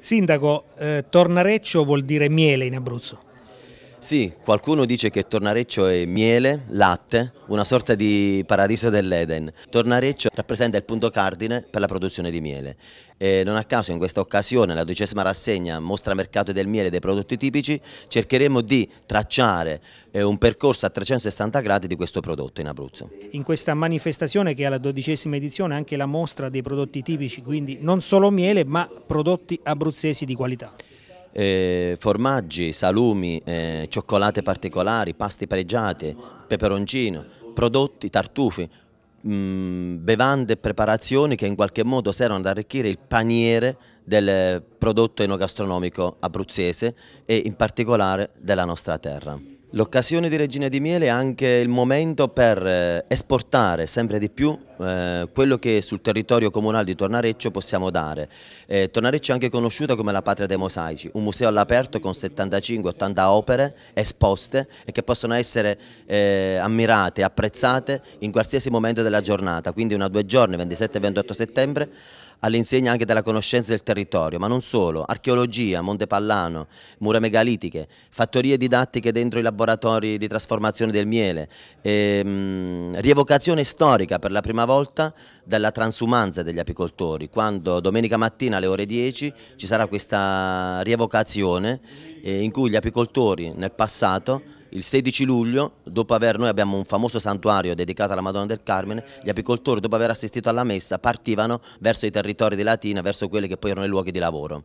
Sindaco, eh, Tornareccio vuol dire miele in Abruzzo. Sì, qualcuno dice che Tornareccio è miele, latte, una sorta di paradiso dell'Eden. Tornareccio rappresenta il punto cardine per la produzione di miele. E non a caso in questa occasione, la dodicesima rassegna Mostra Mercato del Miele e dei prodotti tipici, cercheremo di tracciare eh, un percorso a 360 gradi di questo prodotto in Abruzzo. In questa manifestazione che è la dodicesima edizione anche la mostra dei prodotti tipici, quindi non solo miele ma prodotti abruzzesi di qualità eh, formaggi, salumi, eh, cioccolate particolari, pasti pregiati, peperoncino, prodotti, tartufi, mh, mm, bevande e preparazioni che in qualche modo servono ad arricchire il paniere del prodotto enogastronomico abruzzese e in particolare della nostra terra. L'occasione di Regina di Miele è anche il momento per eh, esportare sempre di più eh, quello che sul territorio comunale di Tornareccio possiamo dare. Eh, Tornareccio è anche conosciuta come la patria dei mosaici, un museo all'aperto con 75-80 opere esposte e che possono essere ammirate e apprezzate in qualsiasi momento della giornata, quindi una due giorni, 27 28 settembre, all'insegna anche della conoscenza del territorio, ma non solo, archeologia, Monte Pallano, mura megalitiche, fattorie didattiche dentro i laboratori di trasformazione del miele, ehm, rievocazione storica per la prima volta della transumanza degli apicoltori, quando domenica mattina alle ore 10 ci sarà questa rievocazione eh, in cui gli apicoltori nel passato il 16 luglio, dopo aver, noi abbiamo un famoso santuario dedicato alla Madonna del Carmine, gli apicoltori dopo aver assistito alla messa partivano verso i territori di Latina, verso quelli che poi erano i luoghi di lavoro.